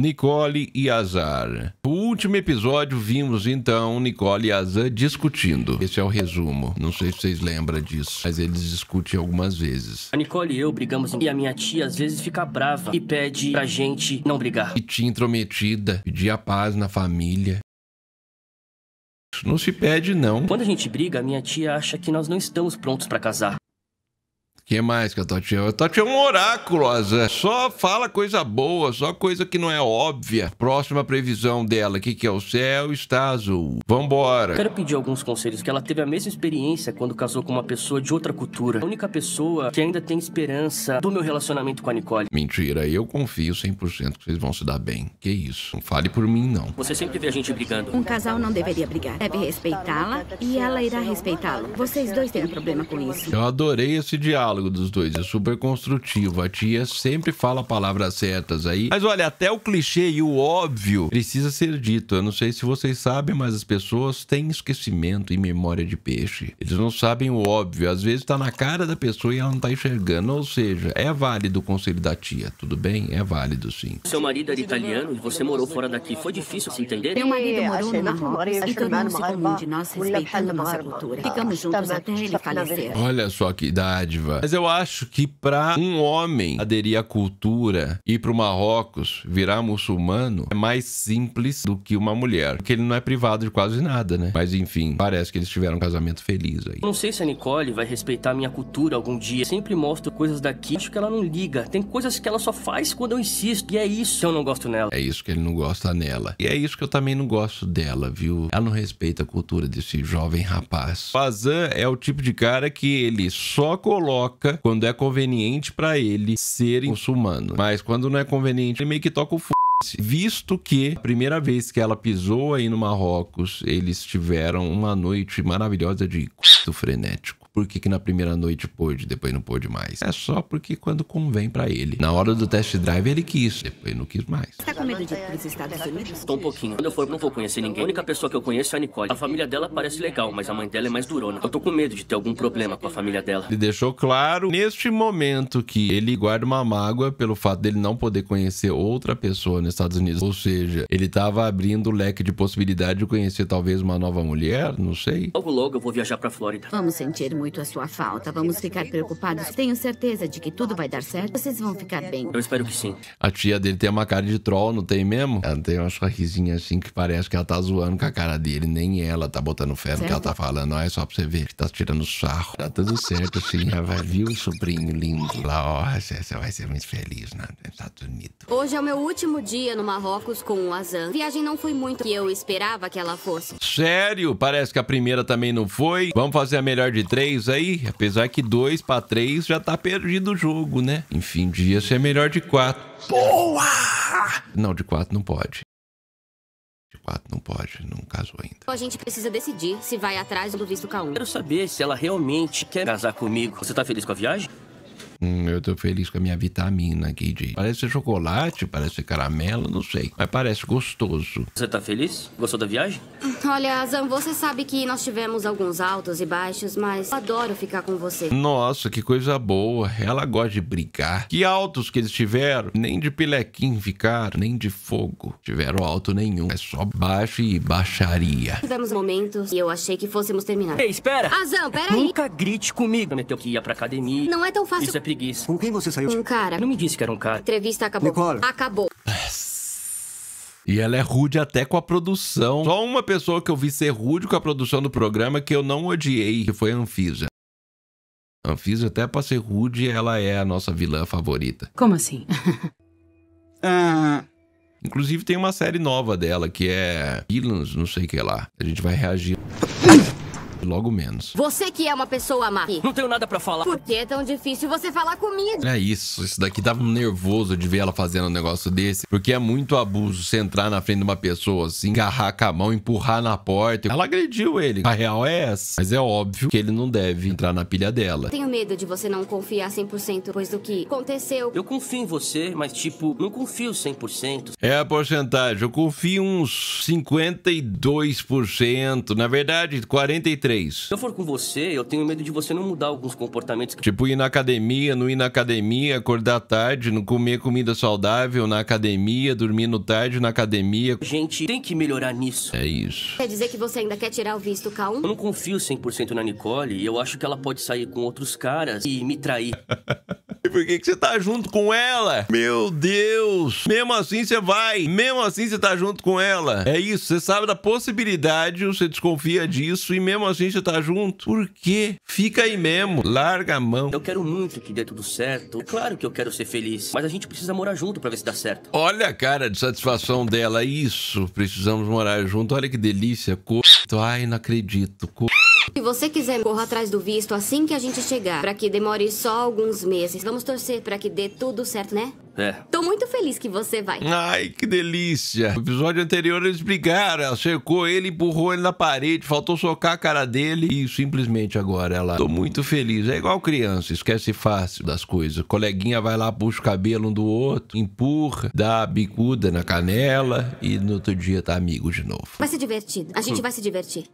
Nicole e Azar. No último episódio vimos então Nicole e Azar discutindo. Esse é o resumo. Não sei se vocês lembram disso, mas eles discutem algumas vezes. A Nicole e eu brigamos e a minha tia às vezes fica brava e pede pra gente não brigar. E tia intrometida, pedir a paz na família. Isso não se pede não. Quando a gente briga, a minha tia acha que nós não estamos prontos para casar que mais que a Tati é? A Tati é um oráculo, Azé. Só fala coisa boa, só coisa que não é óbvia. Próxima previsão dela, o que, que é o céu está azul. Vambora. Quero pedir alguns conselhos, que ela teve a mesma experiência quando casou com uma pessoa de outra cultura. A única pessoa que ainda tem esperança do meu relacionamento com a Nicole. Mentira, eu confio 100% que vocês vão se dar bem. Que isso, não fale por mim, não. Você sempre vê a gente brigando. Um casal não deveria brigar. Deve respeitá-la e ela irá respeitá-lo. Vocês dois têm um problema com isso. Eu adorei esse diálogo diálogo dos dois, é super construtivo. A tia sempre fala palavras certas aí. Mas olha, até o clichê e o óbvio precisa ser dito. Eu não sei se vocês sabem, mas as pessoas têm esquecimento e memória de peixe. Eles não sabem o óbvio. Às vezes tá na cara da pessoa e ela não tá enxergando. Ou seja, é válido o conselho da tia, tudo bem? É válido sim. Seu marido era italiano e você morou fora daqui. Foi difícil se entender? Meu marido é, morou no Marrocos e tornou-se comum de nós respeitando nossa cultura. Tá, Ficamos tá juntos até tá ele falecer. Olha só que dádiva. Mas eu acho que para um homem aderir à cultura, ir para o Marrocos, virar muçulmano, é mais simples do que uma mulher. Porque ele não é privado de quase nada, né? Mas enfim, parece que eles tiveram um casamento feliz aí. Não sei se a Nicole vai respeitar a minha cultura algum dia. Sempre mostro coisas daqui, acho que ela não liga. Tem coisas que ela só faz quando eu insisto. E é isso que eu não gosto nela. É isso que ele não gosta nela. E é isso que eu também não gosto dela, viu? Ela não respeita a cultura desse jovem rapaz. Fazan é o tipo de cara que ele só coloca toca quando é conveniente para ele ser muçulmano. Mas quando não é conveniente, ele meio que toca o f... Visto que a primeira vez que ela pisou aí no Marrocos, eles tiveram uma noite maravilhosa de c... frenético por que, que na primeira noite pôde, depois não pôde mais? É só porque quando convém para ele. Na hora do test drive ele quis, depois não quis mais. Tá com medo de ir pros Estados Unidos? Tô um pouquinho. Quando eu for, não vou conhecer ninguém. A única pessoa que eu conheço é a Nicole. A família dela parece legal, mas a mãe dela é mais durona. Eu tô com medo de ter algum problema com a família dela. Ele deixou claro, neste momento, que ele guarda uma mágoa pelo fato dele não poder conhecer outra pessoa nos Estados Unidos. Ou seja, ele tava abrindo o leque de possibilidade de conhecer talvez uma nova mulher, não sei. Logo, logo eu vou viajar pra Flórida. Vamos sentir muito a sua falta. Vamos ficar preocupados. Tenho certeza de que tudo vai dar certo. Vocês vão ficar bem. Eu espero que sim. A tia dele tem uma cara de troll, não tem mesmo? Ela tem uma sorrisinha assim que parece que ela tá zoando com a cara dele. Nem ela tá botando fé no que ela tá falando. Olha só pra você ver que tá tirando sarro. Tá tudo certo sim Ela vai, viu, sobrinho lindo? Lá, ó, você vai ser muito feliz, né? Tá Hoje é o meu último dia no Marrocos com o Azan. A viagem não foi muito que eu esperava que ela fosse. Sério? Parece que a primeira também não foi. Vamos fazer a melhor de três aí? Apesar que dois para três já tá perdido o jogo, né? Enfim, dia ser é melhor de quatro. Boa! Não, de quatro não pode. De quatro não pode, não casou ainda. A gente precisa decidir se vai atrás do visto K1. Quero saber se ela realmente quer casar comigo. Você tá feliz com a viagem? Hum, eu tô feliz com a minha vitamina aqui de. Parece chocolate, parece caramelo, não sei. Mas parece gostoso. Você tá feliz? Gostou da viagem? Olha, Azam, você sabe que nós tivemos alguns altos e baixos, mas eu adoro ficar com você. Nossa, que coisa boa. Ela gosta de brigar. Que altos que eles tiveram. Nem de pilequim ficaram, nem de fogo. Tiveram alto nenhum. É só baixo e baixaria. Tivemos momentos e eu achei que fôssemos terminar. Ei, espera! Azam, peraí! Nunca grite comigo. Prometeu que ia pra academia. Não é tão fácil. Isso é preguiça. Com quem você saiu? Um cara. Não me disse que era um cara. Entrevista acabou. Nicole. Acabou. E ela é rude até com a produção. Só uma pessoa que eu vi ser rude com a produção do programa que eu não odiei, que foi a Anfisa. A Anfisa, até pra ser rude, ela é a nossa vilã favorita. Como assim? ah. Inclusive tem uma série nova dela que é Villains, não sei o que lá. A gente vai reagir. Logo menos. Você que é uma pessoa má. Não tenho nada para falar. Por que é tão difícil você falar comigo? É isso, isso daqui tava nervoso de ver ela fazendo um negócio desse, porque é muito abuso você entrar na frente de uma pessoa, se assim, engarrar com a mão, empurrar na porta. Ela agrediu ele. A real é essa. Mas é óbvio que ele não deve entrar na pilha dela. Tenho medo de você não confiar 100% pois do que aconteceu. Eu confio em você, mas tipo, não confio 100%. É a porcentagem. Eu confio uns 52%, na verdade, 43 se eu for com você, eu tenho medo de você não mudar alguns comportamentos. Tipo, ir na academia, não ir na academia, acordar tarde, não comer comida saudável na academia, dormir no tarde na academia. A gente tem que melhorar nisso. É isso. Quer dizer que você ainda quer tirar o visto K1? Eu não confio 100% na Nicole e eu acho que ela pode sair com outros caras e me trair. por que, você tá junto com ela? Meu Deus! Mesmo assim você vai, mesmo assim você tá junto com ela. É isso, você sabe da possibilidade, você desconfia disso e mesmo assim você tá junto. Por quê? Fica aí mesmo, larga a mão. Eu quero muito que dê tudo certo. É claro que eu quero ser feliz, mas a gente precisa morar junto para ver se dá certo. Olha a cara de satisfação dela, isso. Precisamos morar junto. Olha que delícia, co... Ai, não acredito, co... Se você quiser, corra atrás do visto assim que a gente chegar, para que demore só alguns meses. Vamos torcer para que dê tudo certo, né? É. Tô muito feliz que você vai. Ai, que delícia. No episódio anterior eles brigaram, ela cercou ele, empurrou ele na parede, faltou socar a cara dele e simplesmente agora ela. Tô muito feliz. É igual criança, esquece fácil das coisas. coleguinha vai lá, puxa o cabelo um do outro, empurra, dá a bicuda na canela e no outro dia tá amigo de novo. Vai ser divertido. A gente hum. vai se divertir.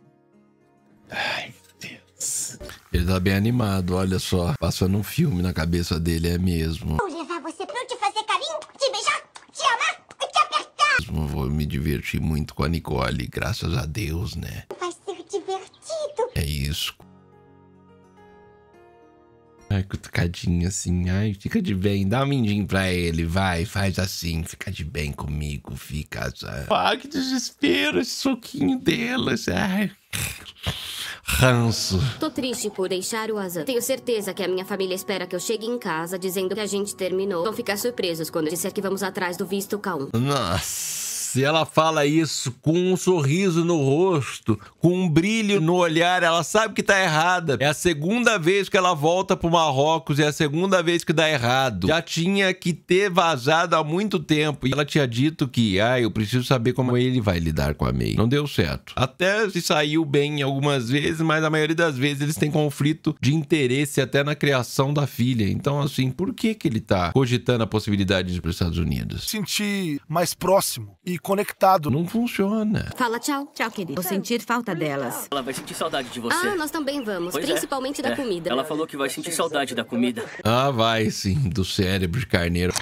Ai, Deus. Ele tá bem animado, olha só. Passando um filme na cabeça dele, é mesmo. Vou levar você pra eu te fazer carinho, te beijar, te amar e te apertar. Eu vou me divertir muito com a Nicole, graças a Deus, né? Vai ser divertido. É isso. Ai, cutucadinho assim. Ai, fica de bem. Dá um mindinho pra ele, vai. Faz assim. Fica de bem comigo. Fica. Ah, que desespero. Esse suquinho delas. Ai. Ranço. Tô triste por deixar o Azan. Tenho certeza que a minha família espera que eu chegue em casa dizendo que a gente terminou. Vão ficar surpresos quando eu disser que vamos atrás do visto K1. Nossa. Se ela fala isso com um sorriso no rosto, com um brilho no olhar. Ela sabe que tá errada. É a segunda vez que ela volta pro Marrocos e é a segunda vez que dá errado. Já tinha que ter vazado há muito tempo. E ela tinha dito que, ah, eu preciso saber como ele vai lidar com a May. Não deu certo. Até se saiu bem algumas vezes, mas a maioria das vezes eles têm conflito de interesse até na criação da filha. Então, assim, por que que ele tá cogitando a possibilidade de ir pros Estados Unidos? Sentir mais próximo e conectado. Não funciona. Fala tchau. Tchau, querido. Vou sentir falta delas. Ela vai sentir saudade de você. Ah, nós também vamos. Pois é. principalmente é. da é. comida. Ela falou que vai sentir saudade da comida. Ah, vai sim. Do cérebro de carneiro.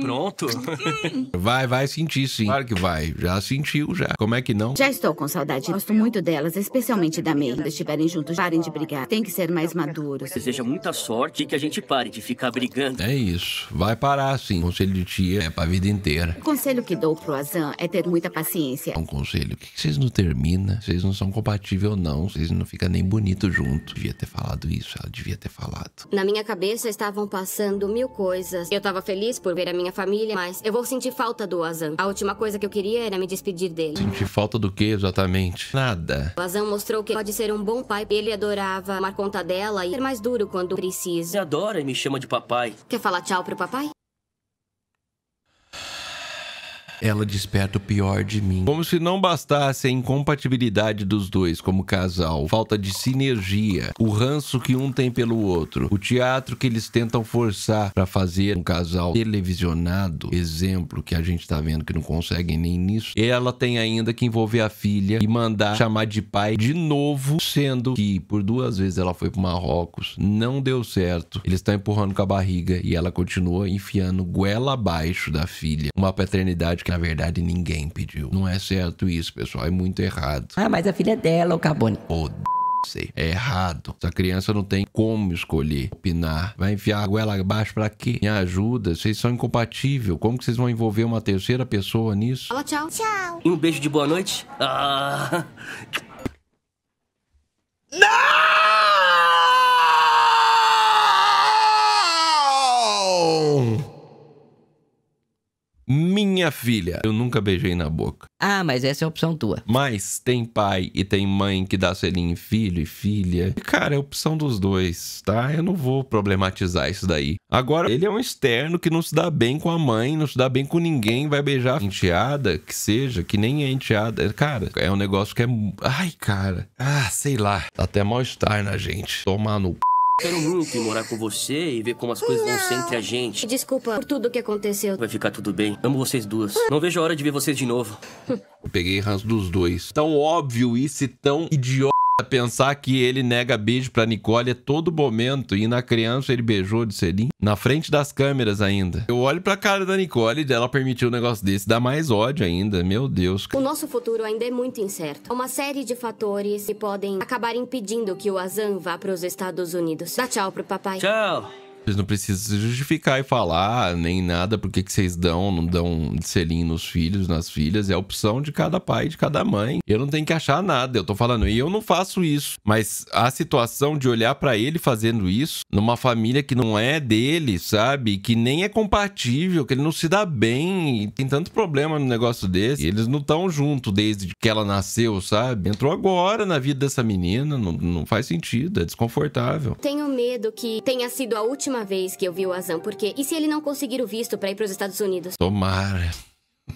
Pronto. vai, vai sentir sim. Claro que vai. Já sentiu, já. Como é que não? Já estou com saudade. Gosto muito delas, especialmente da May. Quando estiverem juntos, parem de brigar. Tem que ser mais maduros. Deseja muita sorte e que a gente pare de ficar brigando. É isso. Vai parar sim. Conselho de tia é pra vida inteira. O conselho que dou pro Azan é ter muita paciência. É um conselho que vocês não terminam, vocês não são compatíveis não, vocês não ficam nem bonito juntos Devia ter falado isso, ela devia ter falado. Na minha cabeça estavam passando mil coisas. Eu tava feliz por ver a minha minha família, mas eu vou sentir falta do Azam. A última coisa que eu queria era me despedir dele. Sentir falta do que exatamente? Nada. O Azam mostrou que pode ser um bom pai. Ele adorava tomar conta dela e ser mais duro quando precisa. Ele adora e me chama de papai. Quer falar tchau pro papai? ela desperta o pior de mim. Como se não bastasse a incompatibilidade dos dois como casal, falta de sinergia, o ranço que um tem pelo outro, o teatro que eles tentam forçar para fazer um casal televisionado, exemplo que a gente tá vendo que não conseguem nem nisso. Ela tem ainda que envolver a filha e mandar chamar de pai de novo, sendo que por duas vezes ela foi pro Marrocos, não deu certo. Eles estão empurrando com a barriga e ela continua enfiando goela abaixo da filha. Uma paternidade que na verdade ninguém pediu. Não é certo isso, pessoal, é muito errado. Ah, mas a filha é dela, o Carbone. Oh, sei. É errado. Essa criança não tem como escolher, opinar. Vai enfiar a goela abaixo pra quê? Me ajuda. Vocês são incompatíveis. Como que vocês vão envolver uma terceira pessoa nisso? Fala tchau. Tchau. E um beijo de boa noite. Ah. Não! Minha filha, eu nunca beijei na boca. Ah, mas essa é a opção tua. Mas tem pai e tem mãe que dá selinho em filho e filha. E, cara, é opção dos dois, tá? Eu não vou problematizar isso daí. Agora, ele é um externo que não se dá bem com a mãe, não se dá bem com ninguém, vai beijar enteada, que seja, que nem é enteada. Cara, é um negócio que é. Ai, cara. Ah, sei lá. Dá até mal-estar na gente. Tomar no c... Quero muito ir morar com você e ver como as coisas vão ser entre a gente. Desculpa por tudo que aconteceu. Vai ficar tudo bem. Amo vocês duas. Não vejo a hora de ver vocês de novo. Eu peguei ranço dos dois. Tão óbvio isso e tão idiota Pensar que ele nega beijo pra Nicole a todo momento e na criança ele beijou de selim, na frente das câmeras ainda. Eu olho pra cara da Nicole e ela permitiu um negócio desse, dá mais ódio ainda, meu Deus. O nosso futuro ainda é muito incerto. Uma série de fatores que podem acabar impedindo que o Azan vá pros Estados Unidos. Dá tchau pro papai. Tchau. Vocês não precisam se justificar e falar ah, nem nada, porque que vocês dão, não dão selinho nos filhos, nas filhas. É a opção de cada pai, de cada mãe. Eu não tenho que achar nada, eu tô falando. E eu não faço isso. Mas a situação de olhar para ele fazendo isso, numa família que não é dele, sabe? Que nem é compatível, que ele não se dá bem. E tem tanto problema no negócio desse. eles não estão junto desde que ela nasceu, sabe? Entrou agora na vida dessa menina, não, não faz sentido, é desconfortável. Tenho medo que tenha sido a última última vez que eu vi o Azam, porque e se ele não conseguir o visto para ir para os Estados Unidos? Tomara.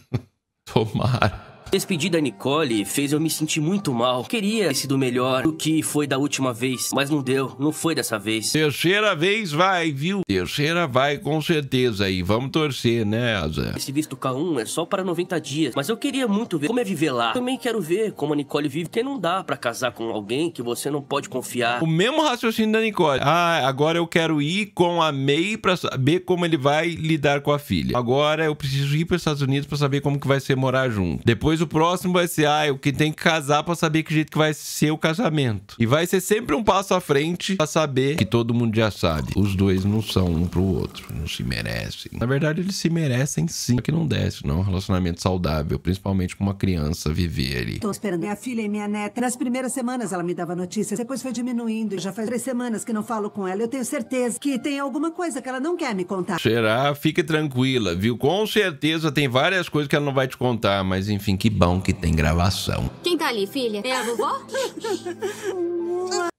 Tomara. Despedir da Nicole fez eu me sentir muito mal. Queria ter sido melhor do que foi da última vez, mas não deu, não foi dessa vez. Terceira vez vai, viu? Terceira vai com certeza e vamos torcer, né, Asa? Esse visto K1 é só para 90 dias, mas eu queria muito ver como é viver lá. Também quero ver como a Nicole vive, porque não dá para casar com alguém que você não pode confiar. O mesmo raciocínio da Nicole. Ah, agora eu quero ir com a May para saber como ele vai lidar com a filha. Agora eu preciso ir para os Estados Unidos para saber como que vai ser morar junto. Depois o próximo vai ser, ah, o que tem que casar pra saber que jeito que vai ser o casamento. E vai ser sempre um passo à frente pra saber que todo mundo já sabe. Os dois não são um pro outro, não se merecem. Na verdade, eles se merecem sim, que não desce, não. Um relacionamento saudável, principalmente com uma criança viver ali. Tô esperando minha filha e minha neta. Nas primeiras semanas ela me dava notícias, depois foi diminuindo. Já faz três semanas que não falo com ela. Eu tenho certeza que tem alguma coisa que ela não quer me contar. Será? Fique tranquila, viu? Com certeza tem várias coisas que ela não vai te contar, mas enfim, que bom que tem gravação. Quem tá ali, filha? É a vovó?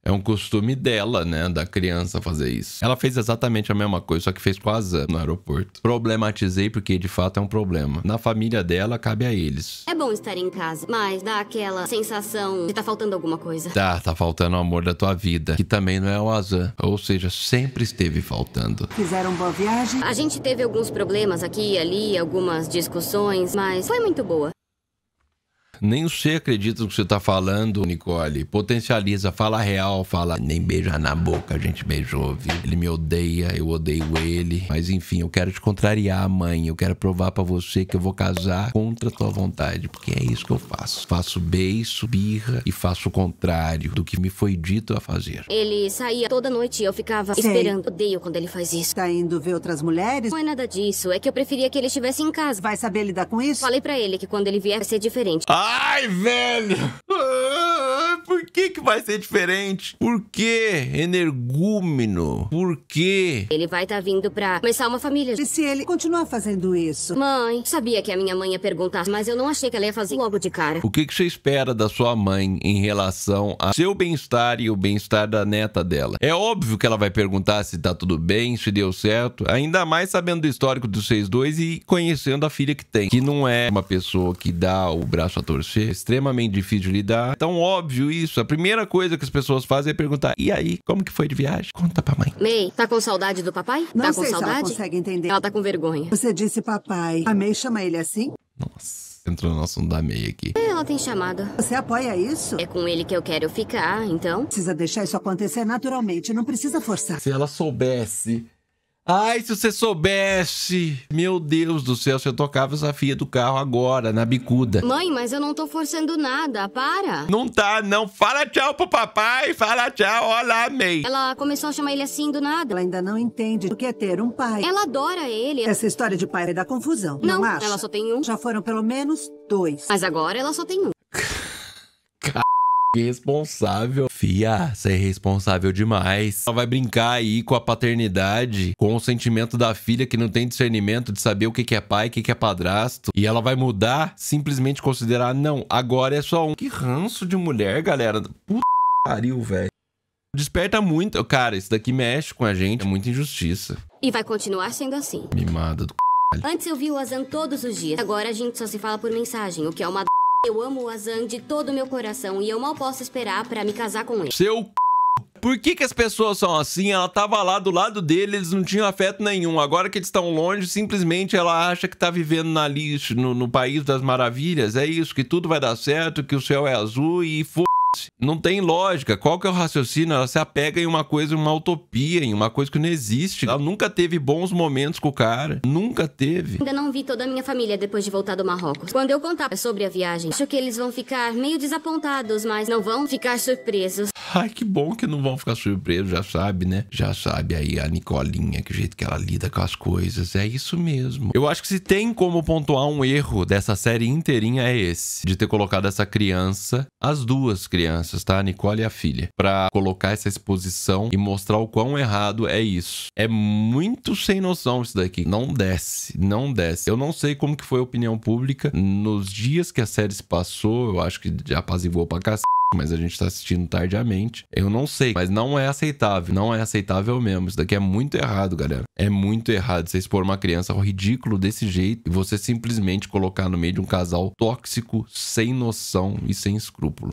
É um costume dela, né? Da criança fazer isso. Ela fez exatamente a mesma coisa, só que fez com a Zan no aeroporto. Problematizei porque de fato é um problema. Na família dela, cabe a eles. É bom estar em casa, mas dá aquela sensação de tá faltando alguma coisa. Tá, tá faltando o amor da tua vida, que também não é o Azan. Ou seja, sempre esteve faltando. Fizeram boa viagem? A gente teve alguns problemas aqui e ali, algumas discussões, mas foi muito boa. Nem você acredita no que você tá falando, Nicole. Potencializa, fala real, fala. Nem beija na boca, a gente beijou, viu? Ele me odeia, eu odeio ele. Mas enfim, eu quero te contrariar, mãe. Eu quero provar para você que eu vou casar contra a tua vontade, porque é isso que eu faço. Faço beijo, birra e faço o contrário do que me foi dito a fazer. Ele saía toda noite e eu ficava Sei. esperando. Odeio quando ele faz isso. Tá indo ver outras mulheres? Não é nada disso. É que eu preferia que ele estivesse em casa. Vai saber lidar com isso? Falei para ele que quando ele vier vai ser diferente. Ah! Ai, velho! Ah, por que que vai ser diferente? Por que, energúmeno? Por que? Ele vai estar tá vindo pra começar uma família. E se ele continuar fazendo isso? Mãe, sabia que a minha mãe ia perguntar, mas eu não achei que ela ia fazer logo de cara. O que que você espera da sua mãe em relação a seu bem-estar e o bem-estar da neta dela? É óbvio que ela vai perguntar se tá tudo bem, se deu certo, ainda mais sabendo do histórico dos seis dois e conhecendo a filha que tem, que não é uma pessoa que dá o braço a torcer ser extremamente difícil de lidar. Tão óbvio isso. A primeira coisa que as pessoas fazem é perguntar: "E aí, como que foi de viagem? Conta pra mãe". May, tá com saudade do papai? Não tá com sei saudade? Se ela consegue entender. Ela tá com vergonha. Você disse papai. A May chama ele assim? Nossa. Entrou no assunto da May aqui. É, ela tem chamada. Você apoia isso? É com ele que eu quero ficar, então. Precisa deixar isso acontecer naturalmente, não precisa forçar. Se ela soubesse Ai, se você soubesse! Meu Deus do céu, se eu tocava essa fia do carro agora, na bicuda. Mãe, mas eu não tô forçando nada, para! Não tá, não. Fala tchau pro papai, fala tchau, olá, mãe. Ela começou a chamar ele assim do nada. Ela ainda não entende o que é ter um pai. Ela adora ele. Essa história de pai é da confusão, não, não acha? ela só tem um. Já foram pelo menos dois. Mas agora ela só tem um responsável. Fia, você é responsável demais. Ela vai brincar aí com a paternidade, com o sentimento da filha que não tem discernimento de saber o que é pai, o que é padrasto. E ela vai mudar, simplesmente considerar, não, agora é só um. Que ranço de mulher, galera. Puta pariu, velho. Desperta muito. Cara, isso daqui mexe com a gente. É muita injustiça. E vai continuar sendo assim. Mimada do c... Antes eu vi o Azan todos os dias. Agora a gente só se fala por mensagem, o que é uma d... Eu amo o Azan de todo o meu coração e eu mal posso esperar pra me casar com ele. Seu por que, que as pessoas são assim? Ela tava lá do lado dele, eles não tinham afeto nenhum. Agora que eles estão longe, simplesmente ela acha que tá vivendo na lixo, no, no país das maravilhas. É isso, que tudo vai dar certo, que o céu é azul e foda não tem lógica. Qual que é o raciocínio? Ela se apega em uma coisa, em uma utopia, em uma coisa que não existe. Ela nunca teve bons momentos com o cara. Nunca teve. Ainda não vi toda a minha família depois de voltar do Marrocos. Quando eu contar sobre a viagem, acho que eles vão ficar meio desapontados, mas não vão ficar surpresos. Ai, que bom que não vão ficar surpresos, já sabe, né? Já sabe aí a Nicolinha, que jeito que ela lida com as coisas. É isso mesmo. Eu acho que se tem como pontuar um erro dessa série inteirinha é esse. De ter colocado essa criança, as duas crianças crianças, tá? A Nicole e a filha, para colocar essa exposição e mostrar o quão errado é isso. É muito sem noção isso daqui. Não desce, não desce. Eu não sei como que foi a opinião pública nos dias que a série se passou, eu acho que já apaziguou pra cacete mas a gente tá assistindo tardiamente. Eu não sei, mas não é aceitável. Não é aceitável mesmo. Isso daqui é muito errado, galera. É muito errado você expor uma criança ao ridículo desse jeito e você simplesmente colocar no meio de um casal tóxico, sem noção e sem escrúpulo.